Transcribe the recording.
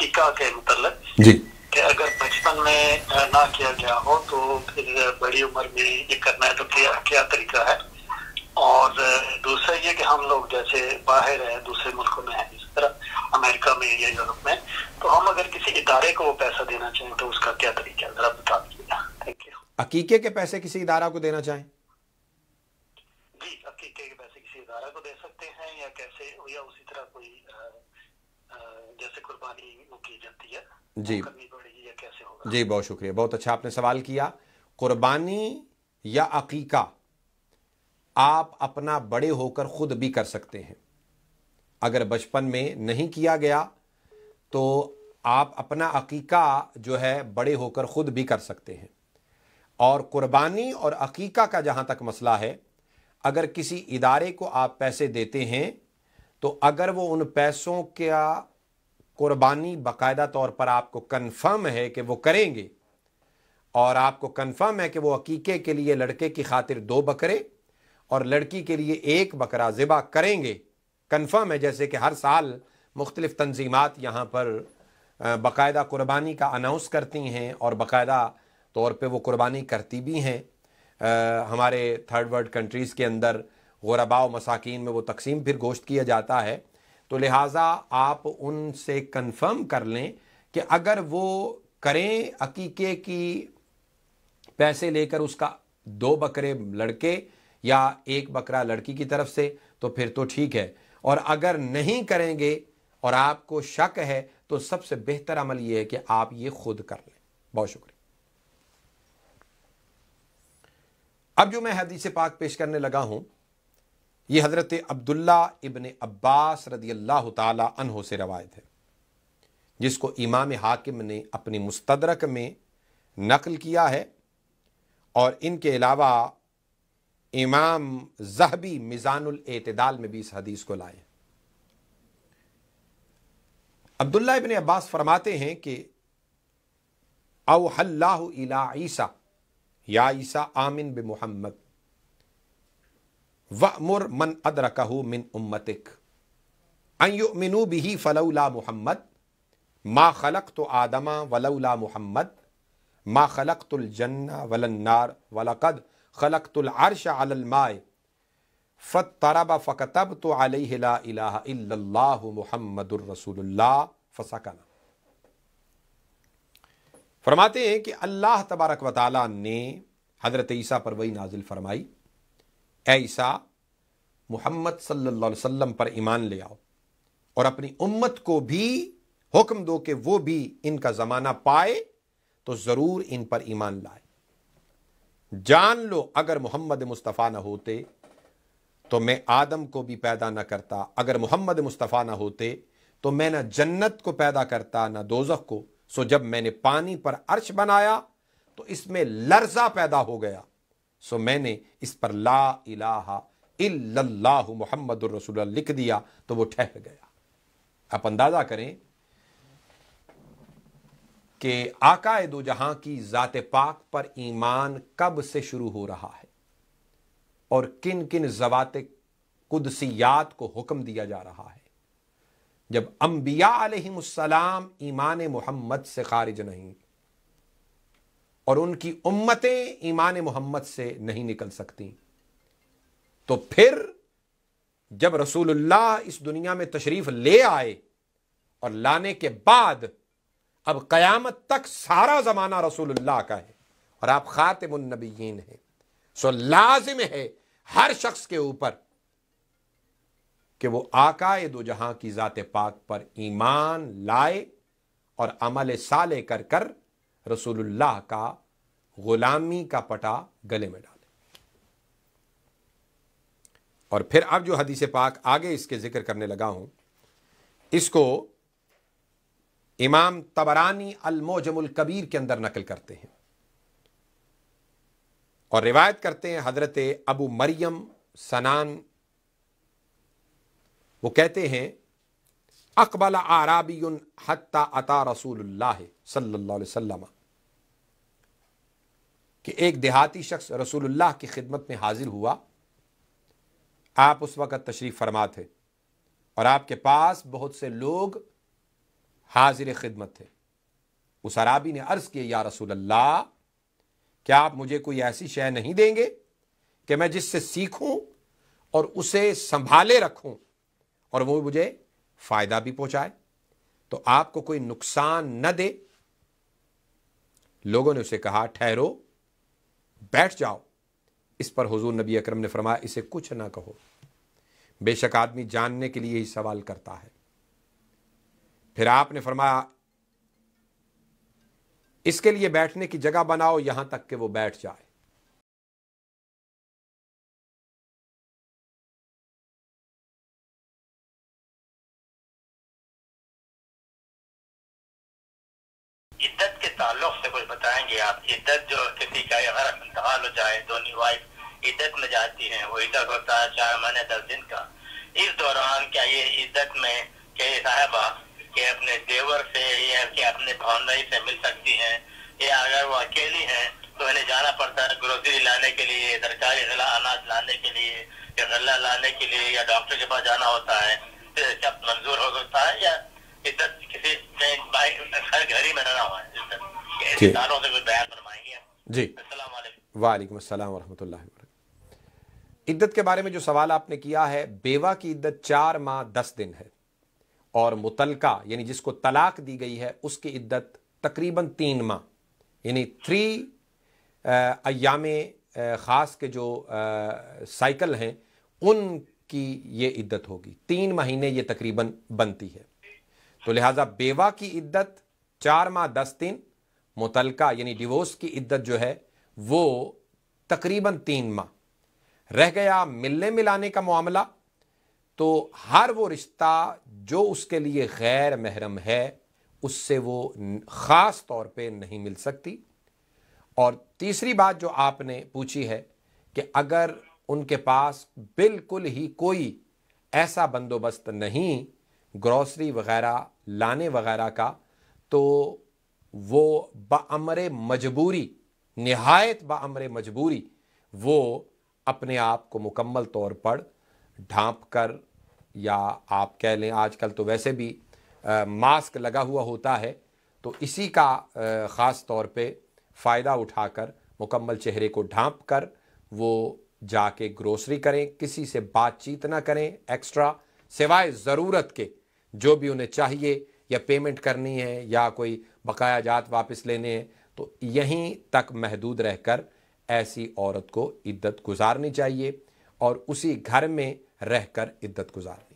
अकीका के मतलब जी कि अगर बचपन में ना किया गया हो तो फिर बड़ी उम्र में ये करना है तो क्या क्या तरीका है और दूसरा ये कि हम लोग जैसे बाहर है दूसरे मुल्कों में है इस तरह अमेरिका में या यूरोप में तो हम अगर किसी इदारे को पैसा देना चाहें तो उसका क्या तरीका है जरा बता दीजिएगा थैंक यू अकीके के पैसे किसी इदारा को देना चाहें जाती है जी जी बहुत शुक्रिया बहुत अच्छा आपने सवाल किया कुर्बानी या अकीका आप अपना बड़े होकर खुद भी कर सकते हैं अगर बचपन में नहीं किया गया तो आप अपना अकीका जो है बड़े होकर खुद भी कर सकते हैं और कुर्बानी और अकीका का जहां तक मसला है अगर किसी इदारे को आप पैसे देते हैं तो अगर वो उन पैसों का कुर्बानी बाकायदा तौर पर आपको कन्फर्म है कि वो करेंगे और आपको कन्फर्म है कि वो अकीके के लिए लड़के की खातिर दो बकरे और लड़की के लिए एक बकरा ज़िबा करेंगे कन्फर्म है जैसे कि हर साल मुख्तलिफ़ तंजीमत यहाँ पर बाकायदा कुर्बानी का अनाउंस करती हैं और बाकायदा तौर पर वो कुर्बानी करती भी हैं हमारे थर्ड वर्ल्ड कंट्रीज़ के अंदर गुरबा मसाकिन में वो तकसीम फिर गोश्त किया जाता है तो लिहाजा आप उनसे कंफर्म कर लें कि अगर वो करें अकीके की पैसे लेकर उसका दो बकरे लड़के या एक बकरा लड़की की तरफ से तो फिर तो ठीक है और अगर नहीं करेंगे और आपको शक है तो सबसे बेहतर अमल यह है कि आप ये खुद कर लें बहुत शुक्रिया अब जो मैं हदीसी पाक पेश करने लगा हूं ये हज़रत अब्दुल्ला इबन अब्बास रदी अल्लाह तहों से रवायत है जिसको इमाम हाकिम ने अपनी मुस्तरक में नकल किया है और इनके अलावा इमाम जहबी मिज़ानतदाल में भी इस हदीस को लाए अब्दुल्ला इबन अब्बास फरमाते हैं कि इला ईसा या ईसा आमिन बे मोहम्मद वमुर मन अदरकहू मिन उम्मतिक अयुमिनु बिही फ़लौला मोहम्मद मा खलक तो आदमा वलौला मोहम्मद मा खलक तुलजन्ना वलन्नार वलकद खलक तुलअर्श अलमाय फ़तरब फ़कतब तो अलह मोहम्मदरसूल्ला फ़सकना फरमाते हैं कि अल्लाह तबारक वाली ने हज़रत ईसा पर वही नाजिल फरमाई ऐसा मोहम्मद सल्लल्लाहु अलैहि वसल्लम पर ईमान ले आओ और अपनी उम्मत को भी हुक्म दो कि वो भी इनका ज़माना पाए तो ज़रूर इन पर ईमान लाए जान लो अगर मोहम्मद मुस्तफ़ा ना होते तो मैं आदम को भी पैदा ना करता अगर मोहम्मद मुस्तफ़ा ना होते तो मैं ना जन्नत को पैदा करता ना दोजख को सो जब मैंने पानी पर अर्श बनाया तो इसमें लर्जा पैदा हो गया सो मैंने इस पर ला इलाहा इल्लल्लाहु मोहम्मद रसूल लिख दिया तो वो ठहर गया आप अंदाजा करें कि आकाए दो जहां की ज़ात पाक पर ईमान कब से शुरू हो रहा है और किन किन जवात कुदसियात को हुक्म दिया जा रहा है जब अम्बिया अलैहिस्सलाम ईमान मोहम्मद से खारिज नहीं और उनकी उम्मतें ईमान मोहम्मद से नहीं निकल सकती तो फिर जब रसूलुल्लाह इस दुनिया में तशरीफ ले आए और लाने के बाद अब कयामत तक सारा जमाना रसूलुल्लाह का है और आप खातिमुन्नबीन हैं सो लाजिम है हर शख्स के ऊपर कि वो आकाए दो जहां की ज़ात पाक पर ईमान लाए और अमल साले कर कर रसूलुल्लाह का गुलामी का पटा गले में डाले और फिर अब जो हदीस पाक आगे इसके जिक्र करने लगा हूं इसको इमाम तबरानी अलमोजमुल कबीर के अंदर नकल करते हैं और रिवायत करते हैं हजरत अबू मरियम सनान वो कहते हैं अकबल आराबी हत्ता अता रसूल सल्ला कि एक देहाती शख्स रसूलुल्लाह की खिदमत में हाजिर हुआ आप उस वक़्त तशरीफ़ फरमा थे और आपके पास बहुत से लोग हाजिर खिदमत थे उस अराबी ने अर्ज़ किया या रसूल अल्लाह क्या आप मुझे कोई ऐसी शय नहीं देंगे कि मैं जिससे सीखूं और उसे संभाले रखूं और वो मुझे फ़ायदा भी पहुंचाए तो आपको कोई नुकसान न दे लोगों ने उसे कहा ठहरो बैठ जाओ इस पर हुजूर नबी अकरम ने फरमाया इसे कुछ ना कहो बेशक आदमी जानने के लिए ही सवाल करता है फिर आपने फरमाया इसके लिए बैठने की जगह बनाओ यहां तक कि वो बैठ जाए इद्दत के ताल्लुक से कुछ बताएंगे आप इद्दत जो किसी का अगर इंतकाल हो जाए दोनों वाइफ इद्दत में जाती है वो इद्दत होता है चार महीने दस दिन का इस दौरान क्या ये इद्दत में के साहबा के अपने देवर से या के अपने भावनाई से मिल सकती हैं या अगर वो अकेली हैं तो इन्हें जाना पड़ता है ग्रोसरी लाने के लिए सरकारी गला अनाज लाने के लिए या गला लाने के लिए या डॉक्टर के पास जाना होता है जब तो मंजूर होगा जी वालेकुम अस्सलाम वरहमतुल्लाहि इद्दत के बारे में जो सवाल आपने किया है बेवा की इद्दत चार माह दस दिन है और मुतलका यानी जिसको तलाक दी गई है उसकी इद्दत तकरीबन तीन माह यानी थ्री अयाम ख़ास के जो साइकिल हैं उनकी ये इद्दत होगी तीन महीने ये तकरीबन बनती है तो लिहाजा बेवा की इद्दत चार माह दस दिन मुतलका यानी डिवोर्स की इद्दत जो है वो तकरीबन तीन माह रह गया मिलने मिलाने का मामला तो हर वो रिश्ता जो उसके लिए गैर महरम है उससे वो ख़ास तौर पे नहीं मिल सकती और तीसरी बात जो आपने पूछी है कि अगर उनके पास बिल्कुल ही कोई ऐसा बंदोबस्त नहीं ग्रॉसरी वगैरह लाने वगैरह का तो वो बमर मजबूरी नहायत बमर मजबूरी वो अपने आप को मुकम्मल तौर पर ढांप कर या आप कह लें आजकल तो वैसे भी आ, मास्क लगा हुआ होता है तो इसी का ख़ास तौर पे फ़ायदा उठाकर मुकम्मल चेहरे को ढांप कर वो जाके ग्रोसरी करें किसी से बातचीत ना करें एक्स्ट्रा सिवाय ज़रूरत के जो भी उन्हें चाहिए या पेमेंट करनी है या कोई बकाया जात वापस लेने हैं तो यहीं तक महदूद रहकर ऐसी औरत को इद्दत गुजारनी चाहिए और उसी घर में रहकर इद्दत गुजारनी